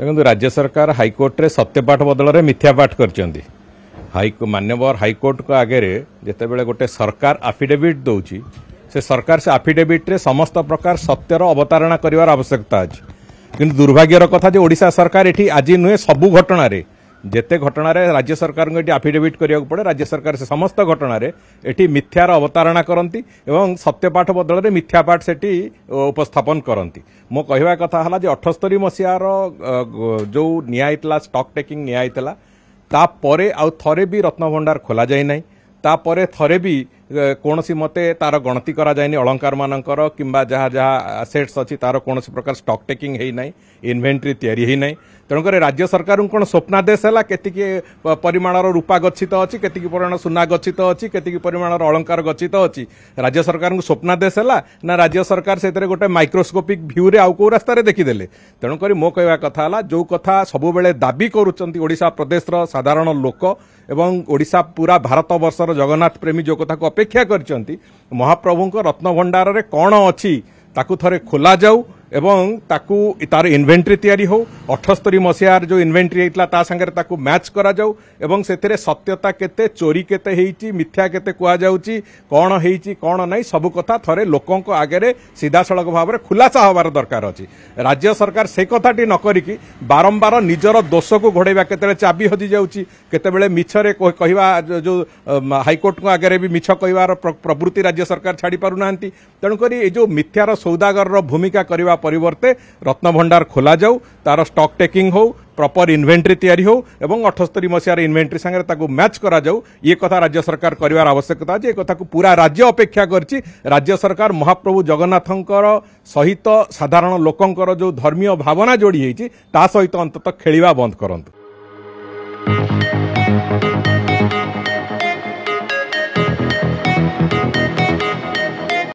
ଦେଖନ୍ତୁ ରାଜ୍ୟ ସରକାର ହାଇକୋର୍ଟରେ ସତ୍ୟପାଠ ବଦଳରେ ମିଥ୍ୟାପାଠ କରିଛନ୍ତି ହାଇକୋ ମାନ୍ୟବର ହାଇକୋର୍ଟଙ୍କ ଆଗରେ ଯେତେବେଳେ ଗୋଟେ ସରକାର ଆଫିଡେଭିଟ୍ ଦେଉଛି ସେ ସରକାର ସେ ଆଫିଡେଭିଟ୍ରେ ସମସ୍ତ ପ୍ରକାର ସତ୍ୟର ଅବତାରଣା କରିବାର ଆବଶ୍ୟକତା ଅଛି କିନ୍ତୁ ଦୁର୍ଭାଗ୍ୟର କଥା ଯେ ଓଡ଼ିଶା ସରକାର ଏଠି ଆଜି ନୁହେଁ ସବୁ ଘଟଣାରେ ଯେତେ ଘଟଣାରେ ରାଜ୍ୟ ସରକାରଙ୍କୁ ଏଠି ଆଫିଡେଭିଟ୍ କରିବାକୁ ପଡ଼େ ରାଜ୍ୟ ସରକାର ସେ ସମସ୍ତ ଘଟଣାରେ ଏଠି ମିଥ୍ୟାର ଅବତାରଣା କରନ୍ତି ଏବଂ ସତ୍ୟପାଠ ବଦଳରେ ମିଥ୍ୟାପାଠ ସେଠି ଉପସ୍ଥାପନ କରନ୍ତି ମୋ କହିବା କଥା ହେଲା ଯେ ଅଠସ୍ତରୀ ମସିହାର ଯେଉଁ ନିଆ ହେଇଥିଲା ଷ୍ଟକ୍ ଟେକିଂ ନିଆ ହେଇଥିଲା ତାପରେ ଆଉ ଥରେ ବି ରତ୍ନଭଣ୍ଡାର ଖୋଲାଯାଇ ନାହିଁ ତାପରେ ଥରେ ବି କୌଣସି ମତେ ତାର ଗଣତି କରାଯାଇନି ଅଳଙ୍କାରମାନଙ୍କର କିମ୍ବା ଯାହା ଯାହା ଆସେଟ୍ସ ଅଛି ତାର କୌଣସି ପ୍ରକାର ଷ୍ଟକ୍ ଟେକିଂ ହେଇନାହିଁ ଇନଭେଣ୍ଟ୍ରି ତିଆରି ହେଇନାହିଁ ତେଣୁକରି ରାଜ୍ୟ ସରକାରଙ୍କୁ କ'ଣ ସ୍ୱପ୍ନାଦେଶ ହେଲା କେତିକି ପରିମାଣର ରୂପା ଗଚ୍ଛିତ ଅଛି କେତିକି ପରିମାଣ ସୁନା ଗଚ୍ଛିତ ଅଛି କେତିକି ପରିମାଣର ଅଳଙ୍କାର ଗଚ୍ଛିତ ଅଛି ରାଜ୍ୟ ସରକାରଙ୍କୁ ସ୍ୱପ୍ନାଦେଶ ହେଲା ନା ରାଜ୍ୟ ସରକାର ସେଥିରେ ଗୋଟେ ମାଇକ୍ରୋସ୍କୋପିକ୍ ଭ୍ୟୁରେ ଆଉ କେଉଁ ରାସ୍ତାରେ ଦେଖିଦେଲେ ତେଣୁକରି ମୋ କହିବା କଥା ହେଲା ଯେଉଁ କଥା ସବୁବେଳେ ଦାବି କରୁଛନ୍ତି ଓଡ଼ିଶା ପ୍ରଦେଶର ସାଧାରଣ ଲୋକ ଏବଂ ଓଡ଼ିଶା ପୁରା ଭାରତବର୍ଷର ଜଗନ୍ନାଥ ପ୍ରେମୀ ଯେଉଁ କଥାକୁ ଅପେକ୍ଷା ଅପେକ୍ଷା କରିଛନ୍ତି ମହାପ୍ରଭୁଙ୍କ ରତ୍ନଭଣ୍ଡାରରେ କ'ଣ ଅଛି ତାକୁ ଥରେ ଖୋଲାଯାଉ ଏବଂ ତାକୁ ତାର ଇନଭେଣ୍ଟ୍ରି ତିଆରି ହେଉ ଅଠସ୍ତରୀ ମସିହାର ଯେଉଁ ଇନଭେଣ୍ଟ୍ରି ହେଇଥିଲା ତା ସାଙ୍ଗରେ ତାକୁ ମ୍ୟାଚ୍ କରାଯାଉ ଏବଂ ସେଥିରେ ସତ୍ୟତା କେତେ ଚୋରି କେତେ ହେଇଛି ମିଥ୍ୟା କେତେ କୁହାଯାଉଛି କ'ଣ ହେଇଛି କ'ଣ ନାହିଁ ସବୁ କଥା ଥରେ ଲୋକଙ୍କ ଆଗରେ ସିଧାସଳଖ ଭାବରେ ଖୁଲାସା ହେବାର ଦରକାର ଅଛି ରାଜ୍ୟ ସରକାର ସେ କଥାଟି ନ କରିକି ବାରମ୍ବାର ନିଜର ଦୋଷକୁ ଘୋଡ଼ାଇବା କେତେବେଳେ ଚାବି ହଜିଯାଉଛି କେତେବେଳେ ମିଛରେ କହିବା ଯେଉଁ ହାଇକୋର୍ଟଙ୍କ ଆଗରେ ବି ମିଛ କହିବାର ପ୍ରବୃତ୍ତି ରାଜ୍ୟ ସରକାର ଛାଡ଼ି ପାରୁନାହାନ୍ତି ତେଣୁକରି ଏ ଯେଉଁ ମିଥ୍ୟାର ସୌଦାଗରର ଭୂମିକା କରିବା କରିବା ପରିବର୍ତ୍ତେ ରତ୍ନଭଣ୍ଡାର ଖୋଲାଯାଉ ତାର ଷ୍ଟକ୍ ଟେକିଂ ହେଉ ପ୍ରପର୍ ଇନ୍ଭେଣ୍ଟ୍ରି ତିଆରି ହେଉ ଏବଂ ଅଠସ୍ତରୀ ମସିହାର ଇନ୍ଭେଣ୍ଟ୍ରି ସାଙ୍ଗରେ ତାକୁ ମ୍ୟାଚ୍ କରାଯାଉ ଇଏ କଥା ରାଜ୍ୟ ସରକାର କରିବାର ଆବଶ୍ୟକତା ଅଛି ଏ କଥାକୁ ପୁରା ରାଜ୍ୟ ଅପେକ୍ଷା କରିଛି ରାଜ୍ୟ ସରକାର ମହାପ୍ରଭୁ ଜଗନ୍ନାଥଙ୍କର ସହିତ ସାଧାରଣ ଲୋକଙ୍କର ଯେଉଁ ଧର୍ମୀୟ ଭାବନା ଯୋଡ଼ି ହେଇଛି ତା ସହିତ ଅନ୍ତତଃ ଖେଳିବା ବନ୍ଦ କରନ୍ତୁ